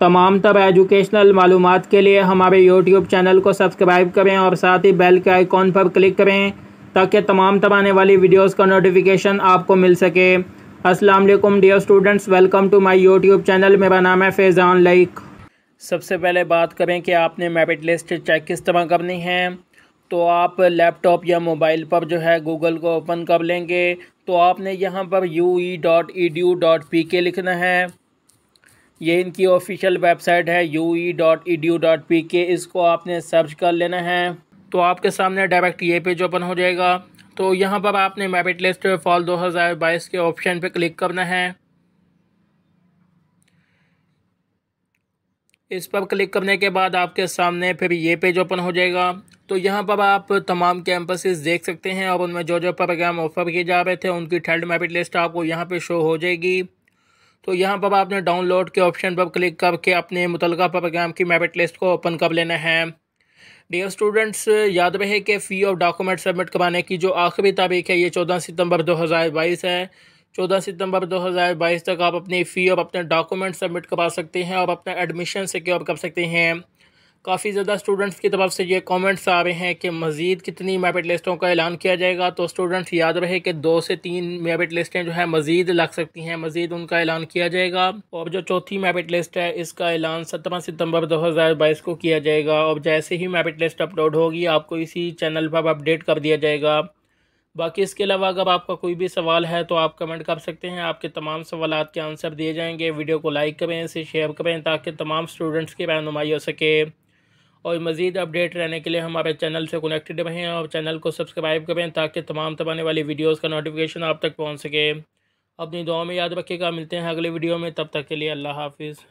तमाम तब एजुकेशनल मालूम के लिए हमारे यूट्यूब चैनल को सब्सक्राइब करें और साथ ही बेल के आइकॉन पर क्लिक करें ताकि तमाम तब आने वाली वीडियोस का नोटिफिकेशन आपको मिल सके अस्सलाम वालेकुम dear students welcome to my YouTube channel मेरा नाम है फैज़ान लाइक सबसे पहले बात करें कि आपने मेरिट लिस्ट चेक किस तरह करनी है तो आप लैपटॉप या मोबाइल पर जो है गूगल को ओपन कर लेंगे तो आपने यहाँ पर U E dot E D U dot P K लिखना है ये इनकी ऑफिशियल वेबसाइट है U E dot E D U dot P K इसको आपने सर्च कर लेना है तो आपके सामने डायरेक्ट ये पेज ओपन हो जाएगा तो यहाँ पर आपने मैपिट लिस्ट फॉल 2022 के ऑप्शन पर क्लिक करना है इस पर क्लिक करने के बाद आपके सामने फिर ये पेज ओपन हो जाएगा तो यहाँ पर आप तमाम कैंपसेस देख सकते हैं और उनमें जो जो प्रोग्राम ऑफर किए जा रहे थे उनकी थर्ड मेरिट लिस्ट आपको यहाँ पे शो हो जाएगी तो यहाँ पर आपने डाउनलोड के ऑप्शन पर क्लिक करके अपने मुतल प्रोग्राम की मेरिट लिस्ट को ओपन कर लेना है डियर स्टूडेंट्स याद रहे कि फ़ी ऑफ डॉक्यूमेंट सबमिट करवाने की जो आखिरी तारीख है ये चौदह सितंबर 2022 है चौदह सितंबर 2022 तक आप अपनी फ़ी और अपने डॉक्यूमेंट सबमिट करवा सकते हैं और अपना एडमिशन सिक्योर कर सकते हैं काफ़ी ज़्यादा स्टूडेंट्स की तरफ से ये कमेंट्स आ रहे हैं कि मज़ीद कितनी मेरिट लिस्टों का ऐलान किया जाएगा तो स्टूडेंट्स याद रहे कि दो से तीन मेरिट लिस्टें जो है मज़ीद लग सकती हैं मज़ीद उनका ऐलान किया जाएगा और जो चौथी मेरिट लिस्ट है इसका ऐलान सत्रह सितम्बर दो हज़ार बाईस को किया जाएगा और जैसे ही मेरिट लिस्ट अपलोड होगी आपको इसी चैनल पर अपडेट कर दिया जाएगा बाकी इसके अलावा अगर आपका कोई भी सवाल है तो आप कमेंट कर सकते हैं आपके तमाम सवाल के आंसर दिए जाएंगे वीडियो को लाइक करें इसे शेयर करें ताकि तमाम स्टूडेंट्स की रहनुमाई हो सके और मज़ीद अपडेट रहने के लिए हमारे चैनल से कनेक्टेड रहें और चैनल को सब्सक्राइब करें ताकि तमाम तब आने वाली वीडियोज़ का नोटिफिकेशन आप तक पहुँच सके अपनी दुआ में याद रखिएगा मिलते हैं अगले वीडियो में तब तक के लिए अल्लाह हाफिज़